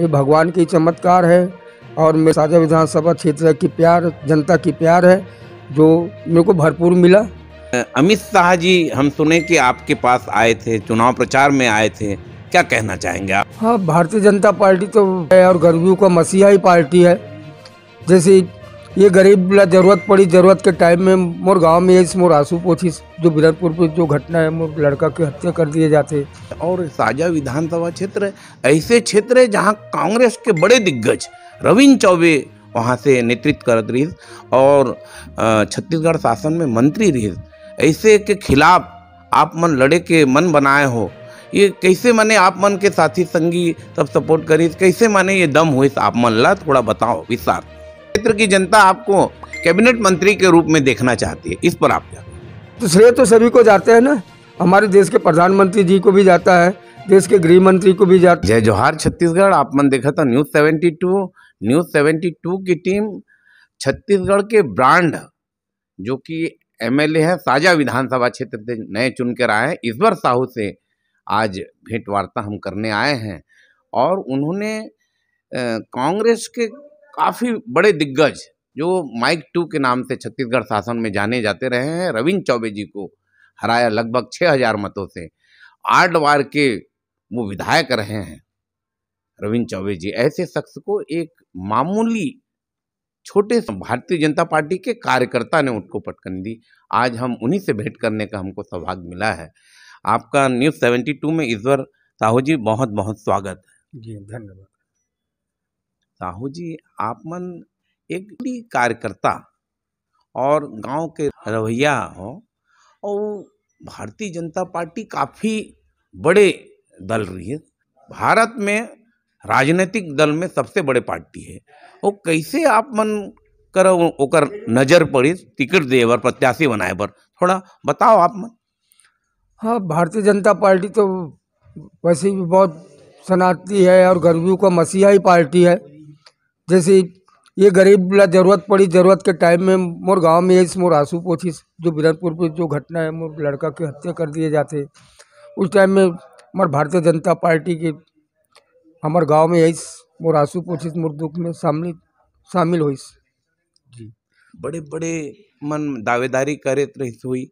ये भगवान की चमत्कार है और मेरे साझा विधानसभा क्षेत्र की प्यार जनता की प्यार है जो मेरे को भरपूर मिला अमित शाह जी हम सुने कि आपके पास आए थे चुनाव प्रचार में आए थे क्या कहना चाहेंगे आप हाँ भारतीय जनता पार्टी तो है और गर्मियों का मसीहा ही पार्टी है जैसे ये गरीब ला जरूरत पड़ी जरूरत के टाइम में मोर गांव में इस मोर आंसू पोछी जो बिरनपुर पे जो घटना है मोर लड़का की हत्या कर दिए जाते और साजा विधानसभा क्षेत्र ऐसे क्षेत्र है जहाँ कांग्रेस के बड़े दिग्गज रविंद्र चौबे वहाँ से नेतृत्व करत रही और छत्तीसगढ़ शासन में मंत्री रही ऐसे के खिलाफ आप मन लड़े के मन बनाए हो ये कैसे माने आप मन के साथी संगी सब सपोर्ट करी कैसे माने ये दम हुई आप मन ला थोड़ा बताओ विस्तार क्षेत्र की जनता आपको कैबिनेट मंत्री के रूप में देखना चाहती है इस पर आप क्या तो श्रेय तो सभी को जाते हैं ना हमारे देश के प्रधानमंत्री जी को भी जाता है देश के गृह मंत्री को भी जाता है जय जोहार छत्तीसगढ़ आप मन देखा था न्यूज सेवेंटी न्यूज सेवेंटी की टीम छत्तीसगढ़ के ब्रांड जो कि एमएलए है साजा विधानसभा क्षेत्र से नए चुन कर आए हैं ईश्वर साहू से आज भेंट वार्ता हम करने आए हैं और उन्होंने कांग्रेस के काफ़ी बड़े दिग्गज जो माइक टू के नाम से छत्तीसगढ़ शासन में जाने जाते रहे हैं रविंद्र चौबे जी को हराया लगभग छः हजार मतों से आठ बार के वो विधायक रहे हैं रविंद्र चौबे जी ऐसे शख्स को एक मामूली छोटे भारतीय जनता पार्टी के कार्यकर्ता ने उनको पटकन दी आज हम उन्हीं से भेंट करने का हमको सौभाग्य मिला है आपका न्यूज़ सेवेंटी टू में ईश्वर साहू जी बहुत बहुत स्वागत है जी धन्यवाद साहू जी आपमन एक भी कार्यकर्ता और गांव के रवैया हो और भारतीय जनता पार्टी काफ़ी बड़े दल रही है भारत में राजनीतिक दल में सबसे बड़े पार्टी है वो कैसे आप मन कर ओकर नज़र पड़ी टिकट दे पर प्रत्याशी बनाए पर थोड़ा बताओ आप मन हाँ भारतीय जनता पार्टी तो वैसे भी बहुत सनाती है और गर्मियों का मसीहाई पार्टी है जैसे ये गरीब ला जरूरत पड़ी जरूरत के टाइम में मोर गाँव में इस मोर आंसू पोछिस जो बिरनपुर पे जो घटना है मोर लड़का की हत्या कर दिए जाते उस टाइम में हमार भारतीय जनता पार्टी के हमार गाँव में इस मोर आंसू पोछिस मोर दुख में शामिल शामिल हुई जी बड़े बड़े मन दावेदारी करे हुई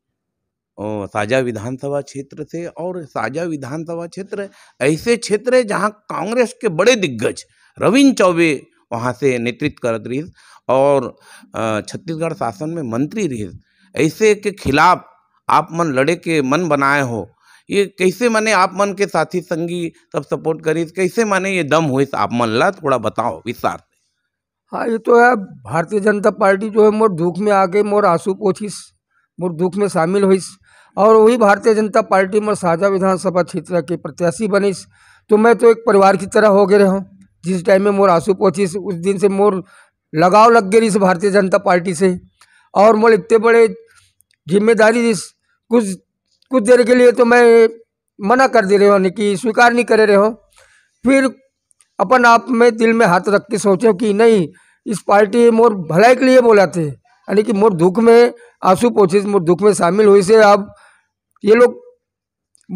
और साझा विधानसभा क्षेत्र से और साझा विधानसभा क्षेत्र ऐसे क्षेत्र है जहाँ कांग्रेस के बड़े दिग्गज रविंद्र चौबे वहाँ से नेतृत्व करत रही और छत्तीसगढ़ शासन में मंत्री रही ऐसे के खिलाफ आप मन लड़े के मन बनाए हो ये कैसे माने आप मन के साथी संगी सब सपोर्ट करी कैसे माने ये दम हुई आप मन ला थोड़ा बताओ विस्तार से हाँ ये तो है भारतीय जनता पार्टी जो है मोर दुख में आ गई मोर आंसू पोछिस मोर दुख में शामिल हुईस और वही भारतीय जनता पार्टी मोर साझा विधानसभा क्षेत्र के प्रत्याशी बनीस तो मैं तो एक परिवार की तरह हो गए हूँ जिस टाइम में मोर आंसू पहुँचिस उस दिन से मोर लगाव लग गई इस भारतीय जनता पार्टी से और मोर इतने बड़े जिम्मेदारी इस कुछ कुछ देर के लिए तो मैं मना कर दे रहे हो कि स्वीकार नहीं करे रहे हो फिर अपन आप में दिल में हाथ रख के सोचो कि नहीं इस पार्टी मोर भलाई के लिए बोला थे यानी कि मोर दुख में आंसू पहुँचे मोर दुख में शामिल हुई से अब ये लोग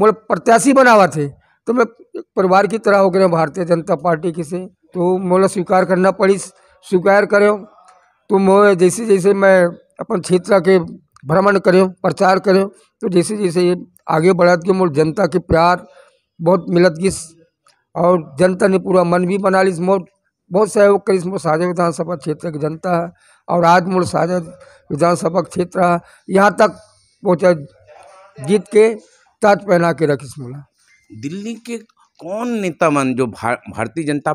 मोर प्रत्याशी बना हुआ थे तो मैं परिवार की तरह हो गया भारतीय जनता पार्टी की से तो मोला स्वीकार करना पड़ी स्वीकार करो तो मैं जैसे जैसे मैं अपन क्षेत्र के भ्रमण करें प्रचार करें तो जैसे जैसे ये आगे बढ़त के मोर जनता के प्यार बहुत मिलत गई और जनता ने पूरा मन भी बना ली मोर बहुत सहयोग करी मोर साझा विधानसभा क्षेत्र की जनता है और आज मोर साझा विधानसभा क्षेत्र है यहाँ तक पहुँचा जीत के ताज पहना के रखी मोला दिल्ली के कौन नेता मन जो भा, भारतीय जनता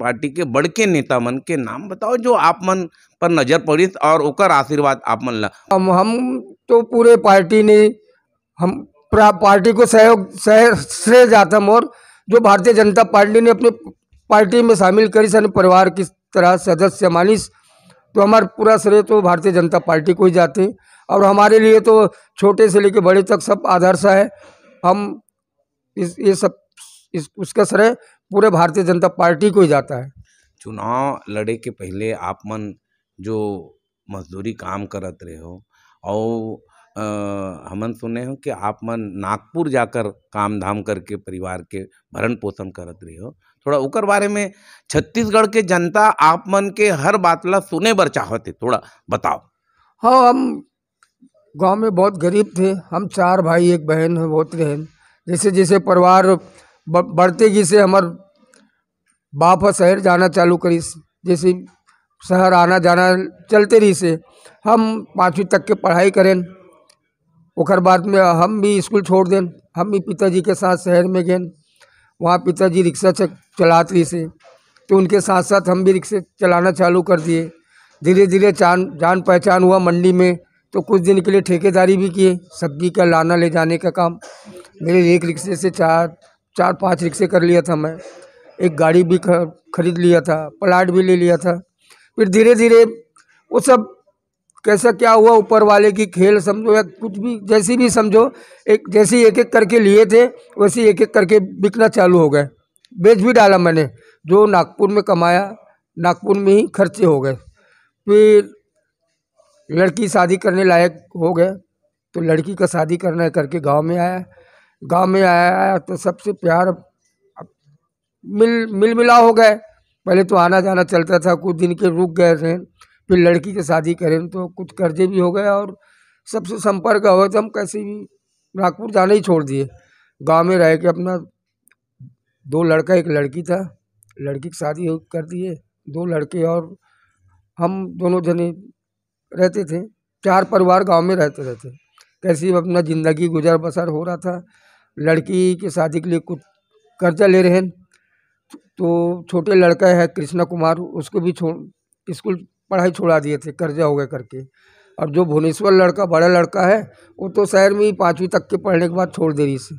पार्टी के बड़के नेता मन के नाम बताओ जो आप मन पर नजर पड़ी और ओकर आशीर्वाद आप मन ला हम हम तो पूरे पार्टी ने हम पार्टी को सहयोग सह श्रेय जाता और जो भारतीय जनता पार्टी ने अपने पार्टी में शामिल करी सन परिवार की तरह सदस्य मानिस तो हमारा पूरा श्रेय तो भारतीय जनता पार्टी को ही जाते और हमारे लिए तो छोटे से लेकर बड़े तक सब आदर्श है हम इस ये सब इस उसका श्रेय पूरे भारतीय जनता पार्टी को ही जाता है चुनाव लड़े के पहले आप मन जो मजदूरी काम करत रहे हो और हमन सुने हो कि आप मन नागपुर जाकर काम धाम करके परिवार के भरण पोषण करत रहे हो थोड़ा उकर बारे में छत्तीसगढ़ के जनता आप मन के हर बात ला सुने बर चाहते थोड़ा बताओ हाँ हम गांव में बहुत गरीब थे हम चार भाई एक बहन है बहुत रहन जैसे जैसे परिवार बढ़ते से हमार बाप शहर जाना चालू करी जैसे शहर आना जाना चलते रही से हम पाँचवीं तक के पढ़ाई करें ओकर बाद में हम भी स्कूल छोड़ दें हम भी पिताजी के साथ शहर में गए वहाँ पिताजी रिक्शा चलाते रही से तो उनके साथ साथ हम भी रिक्शे चलाना चालू कर दिए धीरे धीरे जान जान पहचान हुआ मंडी में तो कुछ दिन के लिए ठेकेदारी भी किए सब्जी का लाना ले जाने का काम मेरे एक रिक्शे से चार चार पाँच रिक्शे कर लिया था मैं एक गाड़ी भी खरीद लिया था प्लाट भी ले लिया था फिर धीरे धीरे वो सब कैसा क्या हुआ ऊपर वाले की खेल समझो या कुछ भी जैसी भी समझो एक जैसे एक एक करके लिए थे वैसे एक एक करके बिकना चालू हो गए बेच भी डाला मैंने जो नागपुर में कमाया नागपुर में ही खर्चे हो गए फिर लड़की शादी करने लायक हो गए तो लड़की का शादी करना करके गांव में आया गांव में आया तो सबसे प्यार मिल मिल मिला हो गए पहले तो आना जाना चलता था कुछ दिन के रुक गए थे फिर लड़की की शादी करें तो कुछ कर्जे भी हो गए और सबसे संपर्क हुआ तो हम कैसे भी नागपुर जाना ही छोड़ दिए गांव में रह के अपना दो लड़का एक लड़की था लड़की की शादी कर दिए दो लड़के और हम दोनों जने रहते थे चार परिवार गांव में रहते रहते कैसी अपना ज़िंदगी गुजर बसर हो रहा था लड़की के शादी के लिए कुछ कर्जा ले रहे हैं तो छोटे लड़का है कृष्णा कुमार उसको भी छोड़ स्कूल पढ़ाई छोड़ा दिए थे कर्जा हो गया करके और जो भुवनेश्वर लड़का बड़ा लड़का है वो तो शहर में ही पाँचवीं तक के पढ़ने के बाद छोड़ दे रही से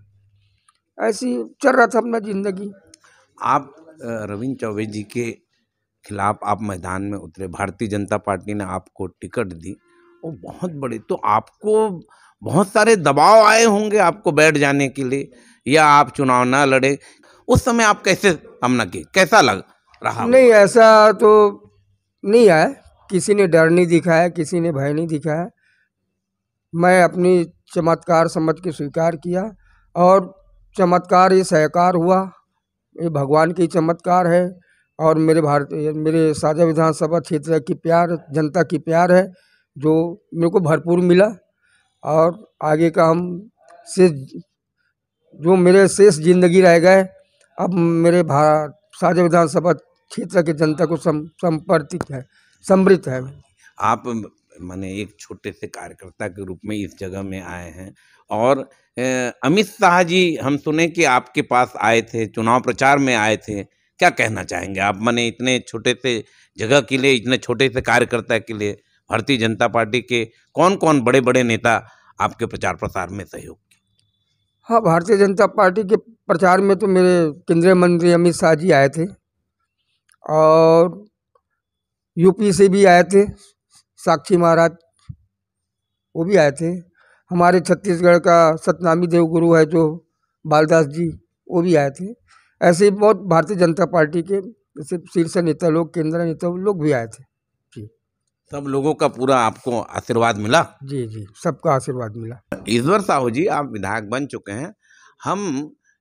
ऐसी चल रहा था अपना ज़िंदगी आप रविंद्र चौबे जी के खिलाफ आप मैदान में उतरे भारतीय जनता पार्टी ने आपको टिकट दी वो बहुत बड़े तो आपको बहुत सारे दबाव आए होंगे आपको बैठ जाने के लिए या आप चुनाव ना लड़े उस समय आप कैसे सामना किए कैसा लग रहा नहीं ऐसा तो नहीं आया किसी ने डर नहीं दिखाया किसी ने भय नहीं दिखाया मैं अपनी चमत्कार समझ के स्वीकार किया और चमत्कार ये सहकार हुआ ये भगवान की चमत्कार है और मेरे भारतीय मेरे साझा विधानसभा क्षेत्र की प्यार जनता की प्यार है जो मेरे को भरपूर मिला और आगे का हम से जो मेरे शेष जिंदगी रह गए अब मेरे भारत साझा विधानसभा क्षेत्र के जनता को सम, संपर्तित है समृद्ध है आप मैंने एक छोटे से कार्यकर्ता के रूप में इस जगह में आए हैं और अमित शाह जी हम सुने कि आपके पास आए थे चुनाव प्रचार में आए थे क्या कहना चाहेंगे आप मैंने इतने छोटे से जगह के लिए इतने छोटे से कार्यकर्ता के लिए भारतीय जनता पार्टी के कौन कौन बड़े बड़े नेता आपके प्रचार प्रसार में सहयोग हाँ भारतीय जनता पार्टी के प्रचार में तो मेरे केंद्रीय मंत्री अमित शाह जी आए थे और यूपी से भी आए थे साक्षी महाराज वो भी आए थे हमारे छत्तीसगढ़ का सतनामी देव गुरु है जो बालदास जी वो भी आए थे ऐसे ही बहुत भारतीय जनता पार्टी के जैसे शीर्ष नेता लोग केंद्र नेता लोग भी आए थे जी सब लोगों का पूरा आपको आशीर्वाद मिला जी जी सबका आशीर्वाद मिला ईश्वर साहू जी आप विधायक बन चुके हैं हम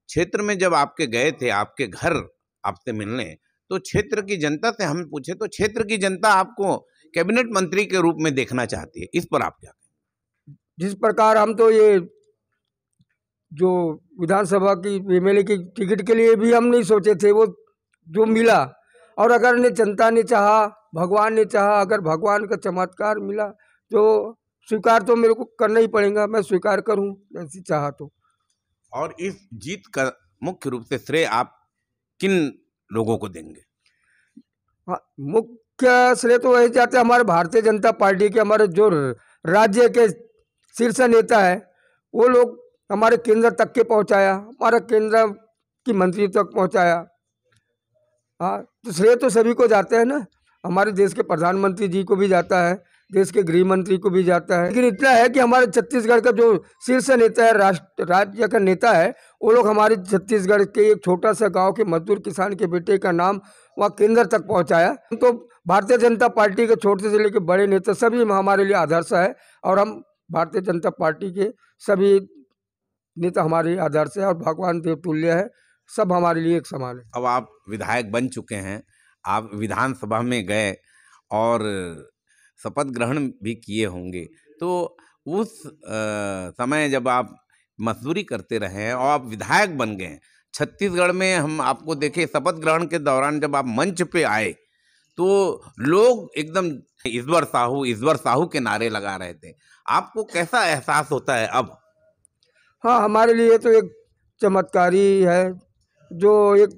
क्षेत्र में जब आपके गए थे आपके घर आपसे मिलने तो क्षेत्र की जनता से हम पूछे तो क्षेत्र की जनता आपको कैबिनेट मंत्री के रूप में देखना चाहती है इस पर आप क्या जिस प्रकार हम तो ये जो विधानसभा की एम एल ए की टिकट के लिए भी हम नहीं सोचे थे वो जो मिला और अगर ने जनता ने चाहा भगवान ने चाहा अगर भगवान का चमत्कार मिला तो स्वीकार तो मेरे को करना ही पड़ेगा मैं स्वीकार करूं ऐसी चाह तो और इस जीत का मुख्य रूप से श्रेय आप किन लोगों को देंगे हाँ, मुख्य श्रेय तो वही जाते हमारे भारतीय जनता पार्टी के हमारे जो राज्य के शीर्ष नेता है वो लोग हमारे केंद्र तक के पहुंचाया हमारा केंद्र की मंत्री तक पहुंचाया हाँ तो श्रेय तो सभी को जाते हैं ना हमारे देश के प्रधानमंत्री जी को भी जाता है देश के गृह मंत्री को भी जाता है लेकिन इतना है कि हमारे छत्तीसगढ़ का जो शीर्ष नेता है राष्ट्र राज्य का नेता है वो लोग हमारे छत्तीसगढ़ के एक छोटा सा गांव के मजदूर किसान के बेटे का नाम वहाँ केंद्र तक पहुँचाया तो भारतीय जनता पार्टी के छोटे से लेकर बड़े नेता सभी हमारे लिए आदर्श है और हम भारतीय जनता पार्टी के सभी तो हमारे आदर्श है और भगवान देव तुल्य है सब हमारे लिए एक समान है अब आप विधायक बन चुके हैं आप विधानसभा में गए और शपथ ग्रहण भी किए होंगे तो उस आ, समय जब आप मजदूरी करते रहे हैं और आप विधायक बन गए छत्तीसगढ़ में हम आपको देखे शपथ ग्रहण के दौरान जब आप मंच पे आए तो लोग एकदम ईश्वर साहू ईश्वर साहू के नारे लगा रहे थे आपको कैसा एहसास होता है अब हाँ हमारे लिए तो एक चमत्कारी है जो एक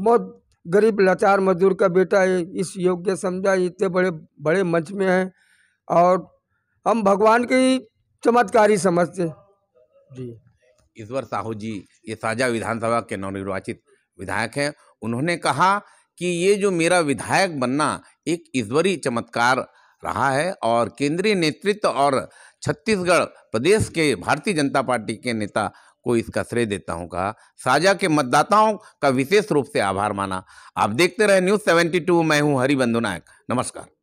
बहुत गरीब लाचार मजदूर का बेटा इस योग्य समझा इतने बड़े बड़े मंच में है और हम भगवान के ही चमत्कारी समझते जी ईश्वर साहू जी ये साझा विधानसभा के नवनिर्वाचित विधायक हैं उन्होंने कहा कि ये जो मेरा विधायक बनना एक ईश्वरी चमत्कार रहा है और केंद्रीय नेतृत्व और छत्तीसगढ़ प्रदेश के भारतीय जनता पार्टी के नेता को इसका श्रेय देता हूँ कहा साझा के मतदाताओं का विशेष रूप से आभार माना आप देखते रहे न्यूज़ सेवेंटी टू मैं हूँ हरिबंधु नायक नमस्कार